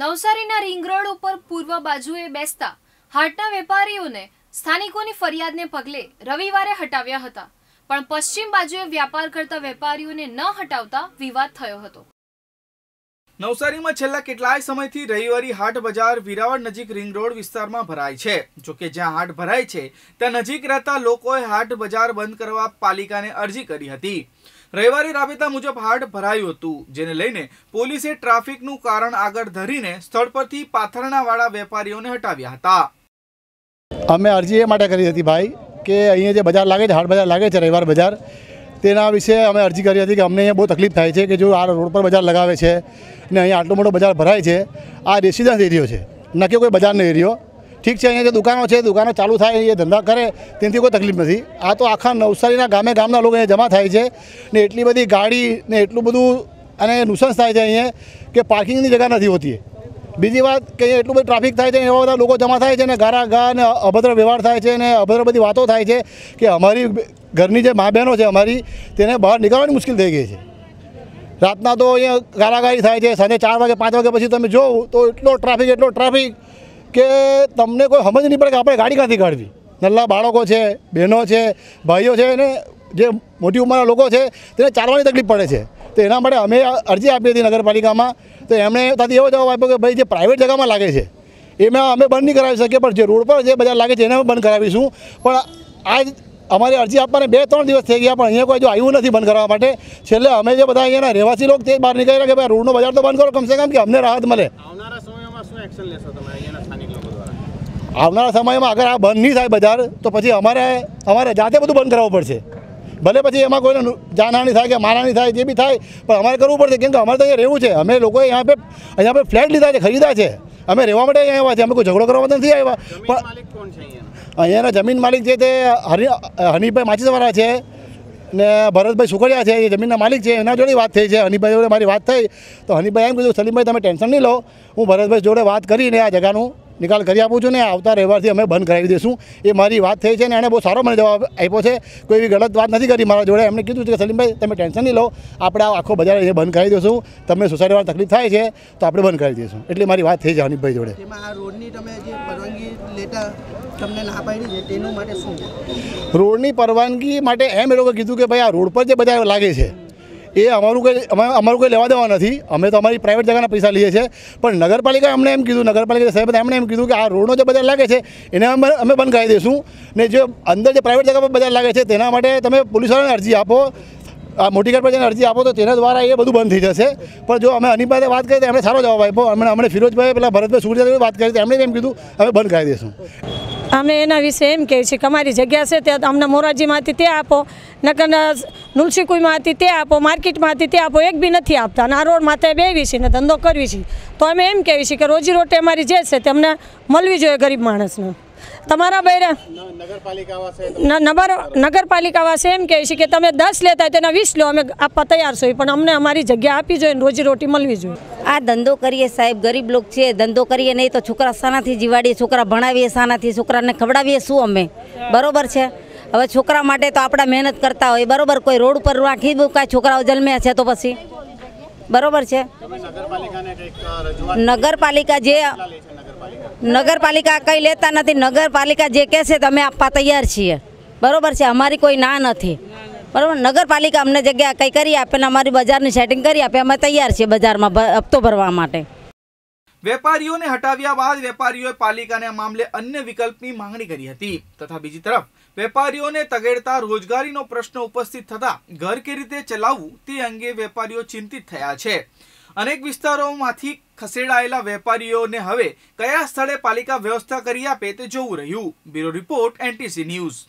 નવસારીના ring road ઉપર પૂર્વ બાજુએ બેસતા હાટના વેપારીઓને સ્થાનિકોની ફરિયાદને પગલે રવિવારે હટાવ્યા હતા પણ પશ્ચિમ બાજુએ વ્યાપાર કરતા વેપારીઓને ન હટાવતા વિવાદ થયો હતો નવસારીમાં છેલ્લા કેટલાય સમયથી રવિવારી હાટ બજાર વિરાવળ નજીક રિંગ રોડ વિસ્તારમાં ભરાય છે જો કે જ્યાં હાટ ભરાય છે ત્યાં નજીક રહેતા લોકોએ હાટ બજાર બંધ કરવા પાલિકાને અરજી કરી હતી રવિવારે રાબેતા મુજબ હાટ ભરાયું હતું જેને લઈને પોલીસે ટ્રાફિકનું કારણ આગળ ધરીને સ્થળ પરથી પાથરણાવાળા વેપારીઓને હટાવ્યા હતા અમે અરજી એ માટે કરી હતી ભાઈ કે અહીંયા જે બજાર લાગે છે હાટ બજાર લાગે છે રવિવાર બજાર તેના વિશે અમે અરજી કરી હતી કે અમને અહીંયા બહુ તકલીફ થાય છે કે જો આ રોડ પર બજાર લગાવે છે ને અહીંયા આટલો મોટો બજાર ભરાય છે આ રેસિડન્સ એરિયો છે નક્કી કોઈ બજાર નહીં એરિયો ઠીક છે અહીંયા જે દુકાનો છે દુકાનો ચાલુ થાય એ ધંધા કરે તેનાથી કોઈ તકલીફ નથી આ તો આખા નવસારીના ગામે ગામના લોકો અહીંયા જમા થાય છે ને એટલી બધી ગાડી ને એટલું બધું અને નુકસાન થાય છે અહીંયા કે પાર્કિંગની જગ્યા નથી હોતી બીજી વાત કે એટલું બધું ટ્રાફિક થાય છે એવા બધા લોકો જમા થાય છે ને ગારા ગા અને અભદ્ર વ્યવહાર થાય છે ને અભદ્ર બધી વાતો થાય છે કે અમારી ઘરની જે મા બહેનો છે અમારી તેને બહાર નીકળવાની મુશ્કેલ થઈ ગઈ છે રાતના તો અહીંયા ગારાગારી થાય છે સાંજે ચાર વાગે પાંચ વાગે પછી તમે જોવો તો એટલો ટ્રાફિક એટલો ટ્રાફિક કે તમને કોઈ સમજ નહીં પડે કે આપણે ગાડી ક્યાંથી કાઢવી નલ્લા બાળકો છે બહેનો છે ભાઈઓ છે અને જે મોટી ઉંમરના લોકો છે તેને ચાલવાની તકલીફ પડે છે તો એના માટે અમે અરજી આપી હતી નગરપાલિકામાં તો એમણે ત્યાંથી એવો જવાબ આપ્યો કે ભાઈ જે પ્રાઇવેટ જગામાં લાગે છે એમાં અમે બંધ નહીં કરાવી શકીએ પણ જે રોડ પર જે બજાર લાગે છે એને બંધ કરાવીશું પણ આજ અમારી અરજી આપવાને બે ત્રણ દિવસ થઈ ગયા પણ અહીંયા કોઈ જો આવ્યું નથી બંધ કરવા માટે છેલ્લે અમે જે બધા અહીંયાના રહેવાસી લોકો તે બહાર નીકળ્યા રહ્યા કે ભાઈ રોડનો બજાર તો બંધ કરો કમસે કમ કે અમને રાહત મળે આવનારા સમયમાં અગર આ બંધ નહીં થાય બજાર તો પછી અમારે અમારે જાતે બધું બંધ કરાવવું પડશે ભલે પછી એમાં કોઈને જાનહાની થાય કે માનહાની થાય જે બી થાય પણ અમારે કરવું પડશે કેમ કે અમારે તો અહીંયા રહેવું છે અમે લોકોએ અહીંયા પે અહીંયા પે ફ્લેટ લીધા છે ખરીદા છે અમે રહેવા માટે અહીંયા આવ્યા છે અમે કોઈ ઝઘડો કરવા માટે નથી આવ્યા પણ અહીંયાના જમીન માલિક છે તે હરી હનીફભાઈ માછીવાળા છે ને ભરતભાઈ સુખડિયા છે એ જમીનના માલિક છે એના જોડે વાત થઈ છે હનીભાઈ જોડે મારી વાત થઈ તો હનીભાઈ એમ કીધું સલીમભાઈ તમે ટેન્શન નહીં લો હું ભરતભાઈ જોડે વાત કરીને આ જગાનું નિકાલ કરી આપું છું ને આવતા રવિવારથી અમે બંધ કરાવી દઈશું એ મારી વાત થઈ છે ને એણે બહુ સારો મને જવાબ આપ્યો છે કોઈ એવી ગલત વાત નથી કરી મારા જોડે એમણે કીધું છે કે સલીમભાઈ તમે ટેન્શન નહીં લો આપણે આખો બજાર એ બંધ કરાવી દઈશું તમને સોસાયટીવાળા તકલીફ થાય છે તો આપણે બંધ કરાવી દઈશું એટલે મારી વાત થઈ છે હનીફભાઈ જોડે રોડની પરવાનગી માટે એમ એ લોકો કીધું કે ભાઈ આ રોડ પર જે બધા લાગે છે એ અમારું કંઈ અમારું કંઈ લેવા દેવા નથી અમે તો અમારી પ્રાઇવેટ જગ્યાના પૈસા લઈએ છીએ પણ નગરપાલિકા અમને એમ કીધું નગરપાલિકા સાહેબ એમણે એમ કીધું કે આ રોડનો જે બજાર લાગે છે એને અમે અમે બંધ કરાવી દઈશું ને જે અંદર જે પ્રાઇવેટ જગ્યા પર બજાર લાગે છે તેના માટે તમે પોલીસવાળાને અરજી આપો આ મોટી ઘાટ પર જેને અરજી આપો તો તેના દ્વારા એ બધું બંધ થઈ જશે પણ જો અમે અની પાસે વાત કરીએ તો એમણે સારો જવાબ આપ્યો અમને અમને ફિરોજભાઈ પેલા ભરતભાઈ સુરજા વાત કરી એમણે એમ કીધું અમે બંધ કરાવી દઈશું અમે એના વિશે એમ કહીએ છે કે અમારી જગ્યા છે ત્યાં અમને મોરારજીમાંથી તે આપો નકર તુલસીકુઈમાંથી તે આપો માર્કેટમાંથી તે આપો એક બી નથી આપતા અને આ રોડ માથે બેવી છે ને ધંધો કરવી છે તો અમે એમ કહેવી છીએ કે રોજીરોટી અમારી જે છે તે અમને મળવી જોઈએ ગરીબ માણસને તમારા ભાઈ બૈરા નગરપાલિકાવાસે એમ કહે છે કે તમે દસ લેતા હોય તેના વીસ લો અમે આપવા તૈયાર છો પણ અમને અમારી જગ્યા આપી જોઈએ રોજી રોટી મળવી જોઈએ આ ધંધો કરીએ સાહેબ ગરીબ લોકો છે ધંધો કરીએ નહીં તો છોકરા શાનાથી જીવાડીએ છોકરા ભણાવીએ શાનાથી છોકરાને ખવડાવીએ શું અમે બરોબર છે હવે છોકરા માટે તો આપણા મહેનત કરતા હોય બરાબર કોઈ રોડ ઉપર રાખી દઉં કાંઈ છોકરાઓ જન્મ્યા છે તો પછી બરાબર છે નગરપાલિકા જે નગરપાલિકા કંઈ લેતા નથી નગરપાલિકા જે કહેશે તો અમે આપવા તૈયાર છીએ બરાબર છે અમારી કોઈ ના નથી બરાબર નગરપાલિકા અમને જગ્યા કંઈ કરી આપે ને અમારી બજારની સેટિંગ કરી આપે અમે તૈયાર છીએ બજારમાં હપ્તો ભરવા માટે વેપારીઓને હટાવ્યા બાદ વેપારીઓએ પાલિકાને આ મામલે અન્ય વિકલ્પની માંગણી કરી હતી તથા બીજી તરફ વેપારીઓને તગેડતા રોજગારીનો પ્રશ્ન ઉપસ્થિત થતા ઘર કે રીતે ચલાવવું તે અંગે વેપારીઓ ચિંતિત થયા છે અનેક વિસ્તારોમાંથી ખસેડાયેલા વેપારીઓને હવે કયા સ્થળે પાલિકા વ્યવસ્થા કરી આપે તે જોવું રહ્યું બ્યુરો રિપોર્ટ એનટીસી ન્યૂઝ